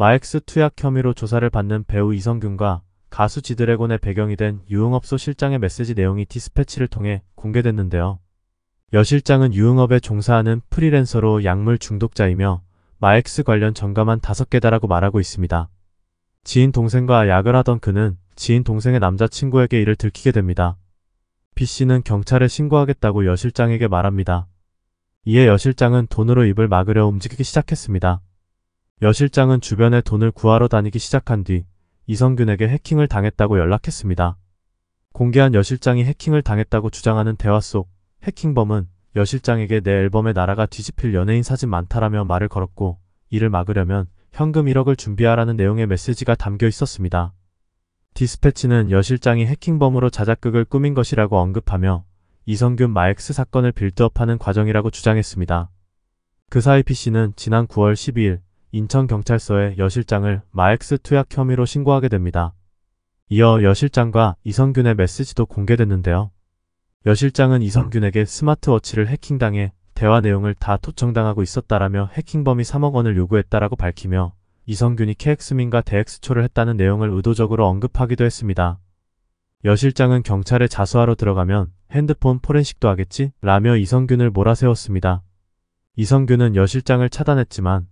마엑스 투약 혐의로 조사를 받는 배우 이성균과 가수 지드래곤의 배경이 된 유흥업소 실장의 메시지 내용이 디스패치를 통해 공개됐는데요. 여 실장은 유흥업에 종사하는 프리랜서로 약물 중독자이며 마엑스 관련 전감한 다섯 개 다라고 말하고 있습니다. 지인 동생과 약을 하던 그는 지인 동생의 남자친구에게 이를 들키게 됩니다. B씨는 경찰에 신고하겠다고 여 실장에게 말합니다. 이에 여 실장은 돈으로 입을 막으려 움직이기 시작했습니다. 여 실장은 주변에 돈을 구하러 다니기 시작한 뒤 이성균에게 해킹을 당했다고 연락했습니다. 공개한 여 실장이 해킹을 당했다고 주장하는 대화 속 해킹범은 여 실장에게 내 앨범에 나라가 뒤집힐 연예인 사진 많다라며 말을 걸었고 이를 막으려면 현금 1억을 준비하라는 내용의 메시지가 담겨 있었습니다. 디스패치는 여 실장이 해킹범으로 자작극을 꾸민 것이라고 언급하며 이성균 마엑스 사건을 빌드업하는 과정이라고 주장했습니다. 그 사이 p c 는 지난 9월 12일 인천경찰서에 여실장을 마엑스 투약 혐의로 신고하게 됩니다. 이어 여실장과 이성균의 메시지도 공개됐는데요. 여실장은 이성균에게 스마트워치를 해킹당해 대화 내용을 다 토청당하고 있었다라며 해킹범이 3억 원을 요구했다라고 밝히며 이성균이 KX민과 대엑스초를 했다는 내용을 의도적으로 언급하기도 했습니다. 여 실장은 경찰에 자수하러 들어가면 핸드폰 포렌식도 하겠지? 라며 이성균을 몰아세웠습니다. 이성균은 여 실장을 차단했지만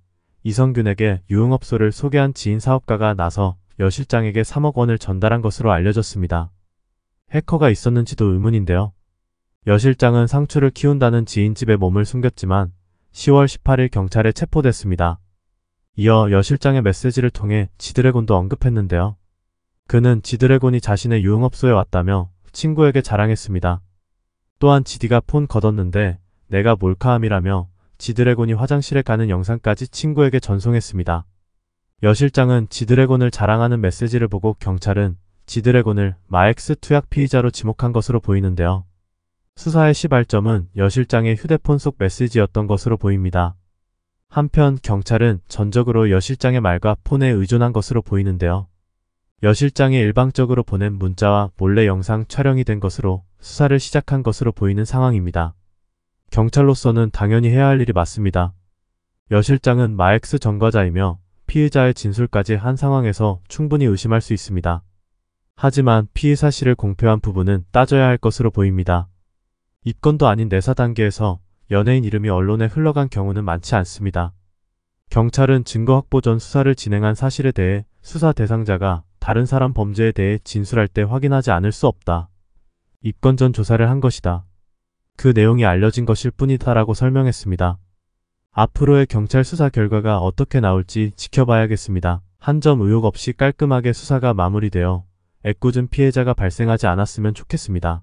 이성균에게 유흥업소를 소개한 지인 사업가가 나서 여 실장에게 3억 원을 전달한 것으로 알려졌습니다. 해커가 있었는지도 의문인데요. 여 실장은 상추를 키운다는 지인 집에 몸을 숨겼지만 10월 18일 경찰에 체포됐습니다. 이어 여 실장의 메시지를 통해 지드래곤도 언급했는데요. 그는 지드래곤이 자신의 유흥업소에 왔다며 친구에게 자랑했습니다. 또한 지디가 폰 걷었는데 내가 몰카함이라며 지드래곤이 화장실에 가는 영상까지 친구에게 전송했습니다. 여실장은 지드래곤을 자랑하는 메시지를 보고 경찰은 지드래곤을 마엑스 투약 피의자로 지목한 것으로 보이는데요. 수사의 시발점은 여실장의 휴대폰 속 메시지였던 것으로 보입니다. 한편 경찰은 전적으로 여실장의 말과 폰에 의존한 것으로 보이는데요. 여실장이 일방적으로 보낸 문자와 몰래 영상 촬영이 된 것으로 수사를 시작한 것으로 보이는 상황입니다. 경찰로서는 당연히 해야 할 일이 맞습니다. 여 실장은 마엑스 전과자이며 피해자의 진술까지 한 상황에서 충분히 의심할 수 있습니다. 하지만 피해 사실을 공표한 부분은 따져야 할 것으로 보입니다. 입건도 아닌 내사 단계에서 연예인 이름이 언론에 흘러간 경우는 많지 않습니다. 경찰은 증거 확보 전 수사를 진행한 사실에 대해 수사 대상자가 다른 사람 범죄에 대해 진술할 때 확인하지 않을 수 없다. 입건 전 조사를 한 것이다. 그 내용이 알려진 것일 뿐이다라고 설명했습니다. 앞으로의 경찰 수사 결과가 어떻게 나올지 지켜봐야겠습니다. 한 점 의혹 없이 깔끔하게 수사가 마무리되어 애꿎은 피해자가 발생하지 않았으면 좋겠습니다.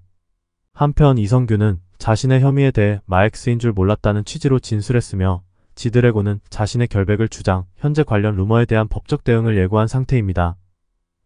한편 이성규는 자신의 혐의에 대해 마엑스인 줄 몰랐다는 취지로 진술했으며 지드래곤은 자신의 결백을 주장, 현재 관련 루머에 대한 법적 대응을 예고한 상태입니다.